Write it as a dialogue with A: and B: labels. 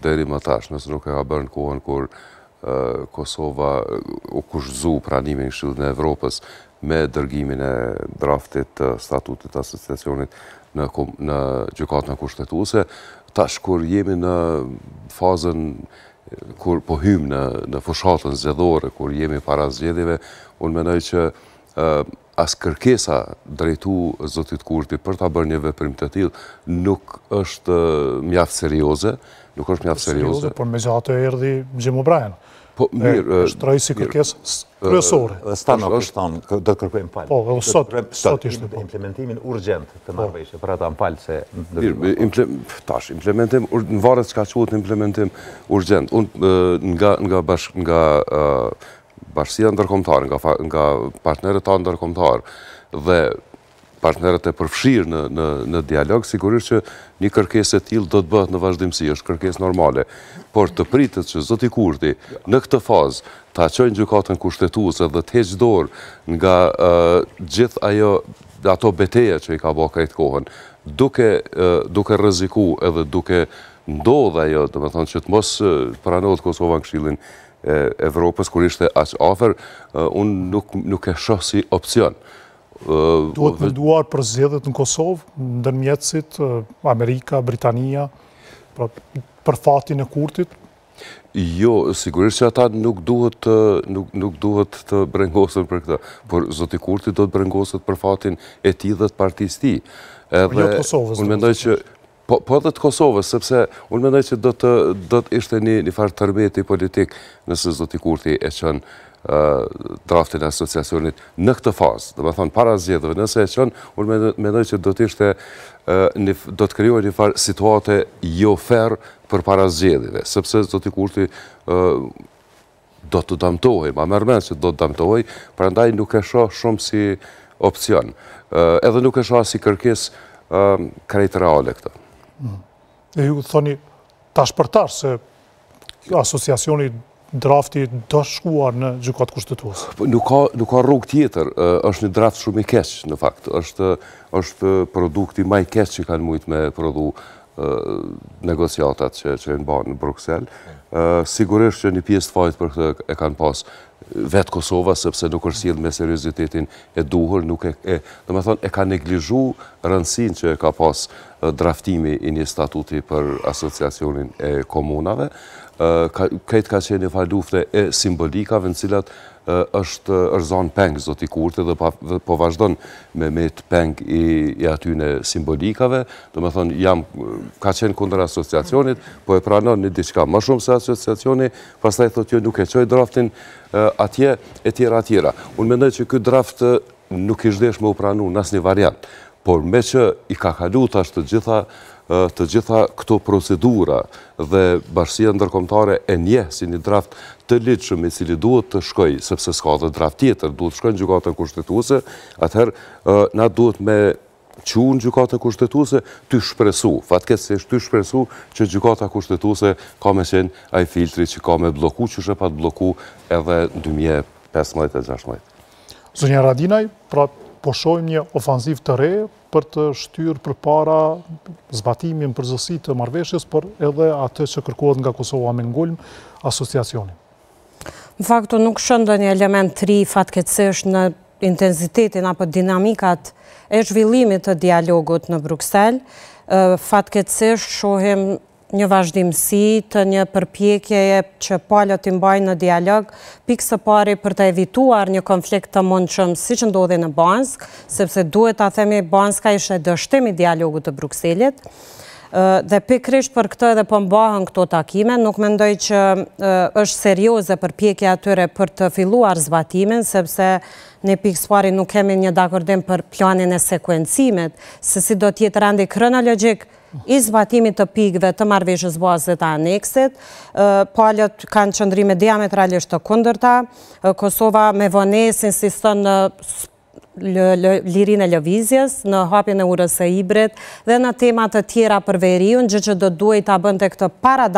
A: deri më tash, nësë nuk e ka bërë në kohën kur Kosova u kushëzu pranimin në e Evropës me dërgimin e draftit të statutit të asistacionit në gjukatën e kushtetuse, tash kur jemi në fazën kur pohym në fushatën zjedhore, kur jemi para zjedhive, unë menoj që as kërkesa drejtu Zotit Kurti për ta bërë një veprim të tilë nuk është mjaftë serioze, nuk është mjaftë serioze.
B: Por me gjatë e erdi Gjimu brajnë, Po, mirë... është trajisi kërkes kryesore.
A: Dhe sta nuk është thonë, do të kërkujem palë. Po, dhe sot, sot ishte po. Implementimin urgent të marveshe, po. për ata në palë se... Mirë, tash, implementim, në varet që ka qëtë implementim urgent. Unë nga bashkësia ndërkomtarë, nga, nga partnerët ta ndërkomtarë dhe partnerët e përfshirë në, në, në dialog, sigurisht që një kërkes e tilë do të bëhet në vazhdimësi, është kërkes normale, por të pritët që Zoti Kurti në këtë fazë të aqojnë gjukatën kushtetuse dhe të heqdorë nga gjithë ajo ato beteja që i ka bëhë krejtë kohën, duke, duke rëziku edhe duke ndodhe ajo, dhe me thonë që të mos pranohet Kosovën në këshilin Evropës, kur ishte as afer, unë nuk e shohë si opcion. Duhet
B: me duar për zjedhet në Kosovë, në dërmjetësit, Amerika, Britania, pra, për fatin e kurtit?
A: Jo, sigurisht që ata nuk duhet të brengosën për këta, por zoti kurtit do të brengosët për fatin e ti dhe të partijës po, jo ti. Unë mendoj që Po, po, edhe të Kosovës, sepse unë mendoj që do të, do të ishte një, një farë tërmeti politik nëse zoti Kurti e qënë draftin e asociacionit në këtë fazë, dhe me thonë para zjedhëve, nëse e qënë, unë mendoj që do të ishte, një, do të kryoj një farë situate jo ferë për para zjedhive, sepse zoti Kurti do të damtohi, ma mërmen që do të damtohi, prandaj nuk e shohë shumë si opcion, edhe nuk e shohë si kërkis krejtë reale këtë.
B: Dhe mm. ju thoni, tash për tash, se asociacioni drafti do shkuar në gjukat kushtetuas?
A: Nuk, po, nuk ka rrug tjetër, është një draft shumë i keqë, në fakt, është, është produkti i keqë që kanë mujtë me prodhu negociatat që, që e në banë në Bruxelles. Sigurisht që një pjesë të fajtë për këtë e kanë pas vetë Kosova, sepse nuk është sildë me seriositetin e duhur, nuk e, dhe me thonë, e ka neglizhu rëndësin që e ka pas draftimi i një statuti për asociacionin e komunave, këtë ka qenë një faljufte e simbolikave në cilat është rëzon peng, zoti kurte, dhe po vazhdon me met peng i, i aty në simbolikave, dhe me thonë, jam, ka qenë kundër asociacionit, po e pranon një diçka më shumë se asociacioni, pas ta e thotë jo nuk e qoj draftin, atje e tjera atjera. Unë mendoj që këtë draft nuk ishdesh me upranu në asë një variant, por me që i ka kalu të ashtë të gjitha të gjitha këto procedura dhe bashkësia ndërkomtare e nje si një draft të litëshëm i cili duhet të shkoj, sepse s'ka dhe draft tjetër, duhet të shkoj në gjukatën kushtetuse, atëherë na duhet me qunë gjukata kushtetuse, ty shpresu, fatkesisht ty shpresu që gjukata kushtetuse ka me qenë ai filtri që ka me bloku, që shë pat bloku edhe 2015-2016.
B: Zënja Radinaj, pra poshojmë një ofanziv të re për të shtyrë për para zbatimin për zësit të marveshjes, për edhe atë që kërkohet nga Kosovo Amengullm, asociacionin.
C: Në faktu nuk shëndë një element tri, ri në intenzitetin apo dinamikat e zhvillimit të dialogut në Bruxelles, fatkecësht shohim një vazhdimësi të një përpjekje që palët të mbajnë në dialog, pikë së pari për të evituar një konflikt të mundëshëm si që ndodhe në Bansk, sepse duhet të themi Banska ishte dështemi dialogu të Bruxelles, dhe pikrish për këtë edhe po mbahën këto takime, nuk mendoj që është serioze për pjekja atyre për të filluar zbatimin, sepse në pikësfari nuk kemi një dakordim për planin e sekuencimet, se si do tjetë randi kronologjik i zbatimit të pikëve të marveshës bazët a aneksit, palët po kanë qëndrime diametralisht të kundërta, Kosova me vënesin si stënë në lirin e lëvizjes, në hapin e urës e ibrit dhe në temat të tjera për veriun, gjë që do duhet të abënd këtë para